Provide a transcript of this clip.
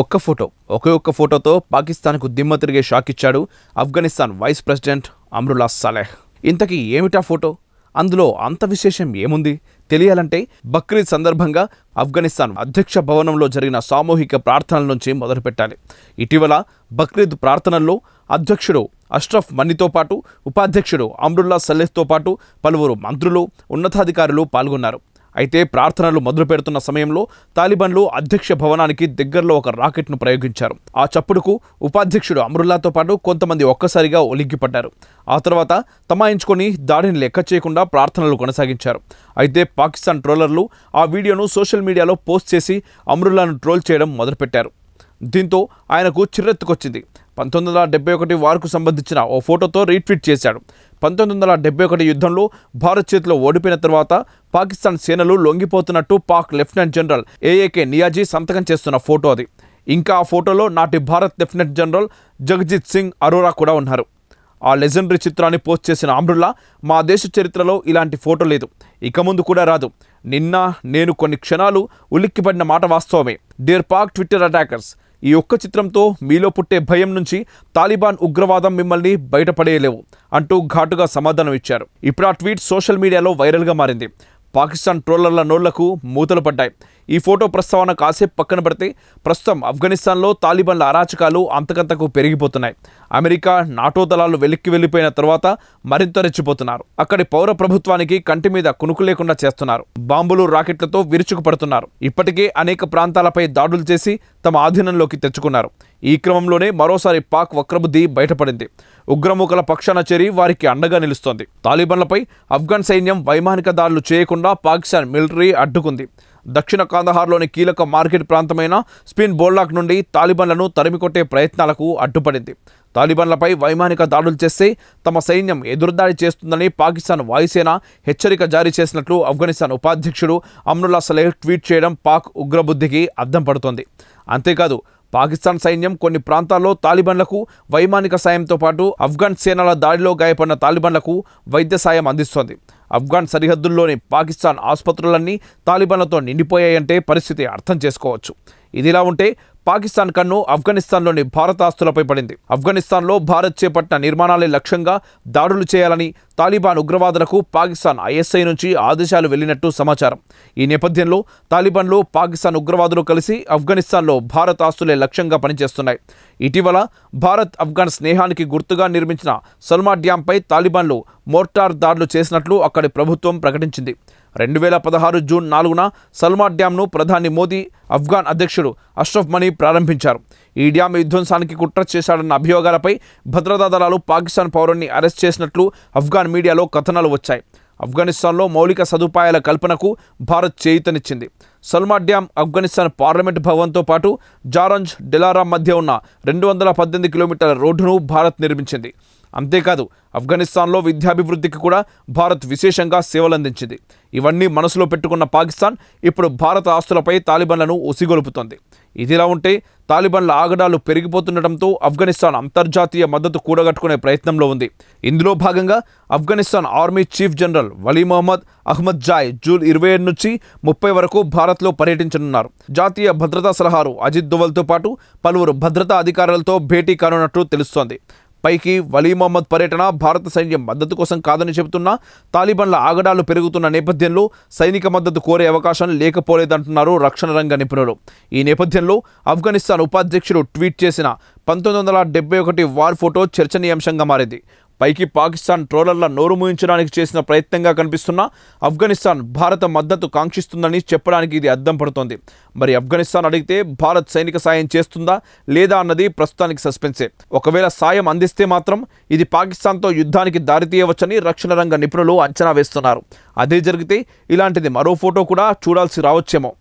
ఒక్క ఫోటో ఒకే ఒక్క ఫోటోతో పాకిస్తాన్కు దిమ్మ తిరిగే షాక్ ఇచ్చాడు ఆఫ్ఘనిస్తాన్ వైస్ ప్రెసిడెంట్ అమ్రుల్లా సలెహ్ ఇంతకీ ఏమిటా ఫోటో అందులో అంత విశేషం ఏముంది తెలియాలంటే బక్రీద్ సందర్భంగా ఆఫ్ఘనిస్తాన్ అధ్యక్ష భవనంలో జరిగిన సామూహిక ప్రార్థనల నుంచి మొదలుపెట్టాలి ఇటీవల బక్రీద్ ప్రార్థనల్లో అధ్యక్షుడు అష్రఫ్ మణితో పాటు ఉపాధ్యక్షుడు అమ్రుల్లా సలెహ్తో పాటు పలువురు మంత్రులు ఉన్నతాధికారులు పాల్గొన్నారు అయితే ప్రార్థనలు మొదలు పెడుతున్న సమయంలో తాలిబాన్లు అధ్యక్ష భవనానికి దగ్గరలో ఒక రాకెట్ను ప్రయోగించారు ఆ చప్పుడుకు ఉపాధ్యక్షుడు అమరుల్లాతో పాటు కొంతమంది ఒక్కసారిగా ఒలిక్కిపడ్డారు ఆ తర్వాత తమాయించుకొని దాడిని లెక్క చేయకుండా ప్రార్థనలు కొనసాగించారు అయితే పాకిస్తాన్ ట్రోలర్లు ఆ వీడియోను సోషల్ మీడియాలో పోస్ట్ చేసి అమరుల్లాను ట్రోల్ చేయడం మొదలుపెట్టారు దీంతో ఆయనకు చిర్రెత్తుకొచ్చింది పంతొమ్మిది వందల డెబ్బై ఒకటి వారుకు సంబంధించిన ఓ ఫోటోతో రీట్వీట్ చేశాడు పంతొమ్మిది వందల డెబ్బై ఒకటి యుద్ధంలో భారత్ చేతిలో ఓడిపోయిన తర్వాత పాకిస్తాన్ సేనలు లొంగిపోతున్నట్టు Pak lieutenant general AAK Niazi సంతకం చేస్తున్న ఫోటో అది ఇంకా ఆ ఫోటోలో నాటి భారత్ లెఫ్టినెంట్ జనరల్ జగజిత్ సింగ్ అరోరా కూడా ఉన్నారు ఆ లెజెండరీ చిత్రాన్ని పోస్ట్ చేసిన అమ్రుల్లా మా దేశ చరిత్రలో ఇలాంటి ఫోటో లేదు ఇక ముందు కూడా రాదు నిన్న నేను కొన్ని క్షణాలు ఉలిక్కిపడిన మాట వాస్తవమే డియర్ పాక్ ట్విట్టర్ అటాకర్స్ ఈ ఒక్క చిత్రంతో మీలో పుట్టే భయం నుంచి తాలిబాన్ ఉగ్రవాదం మిమ్మల్ని బయటపడేయలేవు అంటూ ఘాటుగా సమాధానం ఇచ్చారు ఇప్పుడు ఆ ట్వీట్ సోషల్ మీడియాలో వైరల్గా మారింది పాకిస్తాన్ ట్రోలర్ల నోళ్లకు మూతలు పడ్డాయి ఈ ఫోటో ప్రస్తావన కాసేపు పక్కన పెడితే ప్రస్తుతం ఆఫ్ఘనిస్తాన్లో తాలిబాన్ల అరాచకాలు అంతకంతకు పెరిగిపోతున్నాయి అమెరికా నాటో దళాలు వెలిక్కి వెళ్ళిపోయిన తర్వాత మరింత రెచ్చిపోతున్నారు అక్కడి పౌర ప్రభుత్వానికి కంటి మీద కునుకు లేకుండా చేస్తున్నారు బాంబులు రాకెట్లతో విరుచుకు పడుతున్నారు ఇప్పటికే అనేక ప్రాంతాలపై దాడులు చేసి తమ ఆధీనంలోకి తెచ్చుకున్నారు ఈ క్రమంలోనే మరోసారి పాక్ వక్రబుద్ధి బయటపడింది ఉగ్రమూకల పక్షాన చేరి వారికి అండగా నిలుస్తోంది తాలిబాన్లపై ఆఫ్ఘన్ సైన్యం వైమానిక దాడులు చేయకుండా పాకిస్తాన్ మిలిటరీ అడ్డుకుంది దక్షిణ కాందహార్లోని కీలక మార్కెట్ ప్రాంతమైన స్పిన్ బోల్లాక్ నుండి తాలిబన్లను తరిమికొట్టే ప్రయత్నాలకు అడ్డుపడింది తాలిబన్లపై వైమానిక దాడులు చేస్తే తమ సైన్యం ఎదురుదాడి చేస్తుందని పాకిస్తాన్ వాయుసేన హెచ్చరిక జారీ చేసినట్లు ఆఫ్ఘనిస్తాన్ ఉపాధ్యక్షుడు అమ్రుల్లా సలేహ్ ట్వీట్ చేయడం పాక్ ఉగ్రబుద్ధికి అర్థం పడుతోంది అంతేకాదు పాకిస్తాన్ సైన్యం కొన్ని ప్రాంతాల్లో తాలిబన్లకు వైమానిక సాయంతో పాటు ఆఫ్ఘన్ సేనల దాడిలో గాయపడిన తాలిబన్లకు వైద్య సాయం అందిస్తోంది ఆఫ్ఘాన్ సరిహద్దుల్లోని పాకిస్తాన్ ఆసుపత్రులన్నీ తాలిబాన్లతో నిండిపోయాయంటే పరిస్థితి అర్థం చేసుకోవచ్చు ఇదిలా ఉంటే పాకిస్తాన్ కన్ను ఆఫ్ఘనిస్తాన్లోని భారత ఆస్తులపై పడింది ఆఫ్ఘనిస్తాన్లో భారత్ చేపట్టిన నిర్మాణాలే లక్ష్యంగా దాడులు చేయాలని తాలిబాన్ ఉగ్రవాదులకు పాకిస్తాన్ ఐఎస్ఐ నుంచి ఆదేశాలు వెళ్లినట్టు సమాచారం ఈ నేపథ్యంలో తాలిబాన్లు పాకిస్తాన్ ఉగ్రవాదులు కలిసి ఆఫ్ఘనిస్తాన్లో భారత్ ఆస్తులే లక్ష్యంగా పనిచేస్తున్నాయి ఇటీవల భారత్ ఆఫ్ఘన్ స్నేహానికి గుర్తుగా నిర్మించిన సల్మా డ్యాంపై తాలిబాన్లు మోర్టార్ దాడులు చేసినట్లు అక్కడి ప్రభుత్వం ప్రకటించింది రెండు వేల పదహారు జూన్ నాలుగున సల్మా డ్యాంను ప్రధాని మోదీ ఆఫ్ఘాన్ అధ్యక్షుడు అష్రఫ్ మనీ ప్రారంభించారు ఈ డ్యాం విధ్వంసానికి కుట్ర చేశాడన్న అభియోగాలపై భద్రతా దళాలు పాకిస్తాన్ పౌరుణ్ణి అరెస్ట్ చేసినట్లు ఆఫ్ఘాన్ మీడియాలో కథనాలు వచ్చాయి ఆఫ్ఘనిస్తాన్లో మౌలిక సదుపాయాల కల్పనకు భారత్ చేయుతనిచ్చింది సల్మా డ్యామ్ ఆఫ్ఘనిస్తాన్ పార్లమెంట్ భవన్తో పాటు జారంజ్ డెలారా మధ్య ఉన్న రెండు వందల పద్దెనిమిది కిలోమీటర్ల రోడ్డును భారత్ నిర్మించింది అంతేకాదు ఆఫ్ఘనిస్తాన్లో విద్యాభివృద్ధికి కూడా భారత్ విశేషంగా సేవలందించింది ఇవన్నీ మనసులో పెట్టుకున్న పాకిస్తాన్ ఇప్పుడు భారత ఆస్తులపై తాలిబన్లను ఉసిగొలుపుతోంది ఇదిలా ఉంటే తాలిబన్ల ఆగడాలు పెరిగిపోతుండటంతో ఆఫ్ఘనిస్తాన్ అంతర్జాతీయ మద్దతు కూడగట్టుకునే ప్రయత్నంలో ఉంది ఇందులో భాగంగా Afghanistan army chief general Wali Mohammad Ahmadzai June ఇరవై ఏడు నుంచి ముప్పై వరకు భారత్లో పర్యటించనున్నారు జాతీయ భద్రతా సలహారు అజిత్ దోవల్తో పాటు పలువురు భద్రతా అధికారులతో భేటీ కానున్నట్లు తెలుస్తోంది పైకి వలీ మహమ్మద్ పర్యటన భారత సైన్యం మద్దతు కోసం కాదని చెబుతున్నా తాలిబాన్ల ఆగడాలు పెరుగుతున్న నేపథ్యంలో సైనిక మద్దతు కోరే అవకాశం లేకపోలేదంటున్నారు రక్షణ రంగ నిపుణులు ఈ నేపథ్యంలో ఆఫ్ఘనిస్తాన్ ఉపాధ్యక్షుడు ట్వీట్ చేసిన పంతొమ్మిది వందల ఒకటి వార్ ఫోటో చర్చనీయాంశంగా మారింది పైకి పాకిస్తాన్ ట్రోలర్ల నోరు ముయించడానికి చేసిన ప్రయత్నంగా కనిపిస్తున్న ఆఫ్ఘనిస్తాన్ భారత మద్దతు కాంక్షిస్తుందని చెప్పడానికి ఇది అర్థం పడుతోంది మరి ఆఫ్ఘనిస్తాన్ అడిగితే భారత్ సైనిక సాయం చేస్తుందా లేదా అన్నది ప్రస్తుతానికి సస్పెన్సే ఒకవేళ సాయం అందిస్తే మాత్రం ఇది పాకిస్తాన్తో యుద్ధానికి దారితీయవచ్చని రక్షణ రంగ నిపుణులు అంచనా వేస్తున్నారు అదే జరిగితే ఇలాంటిది మరో ఫోటో కూడా చూడాల్సి రావచ్చేమో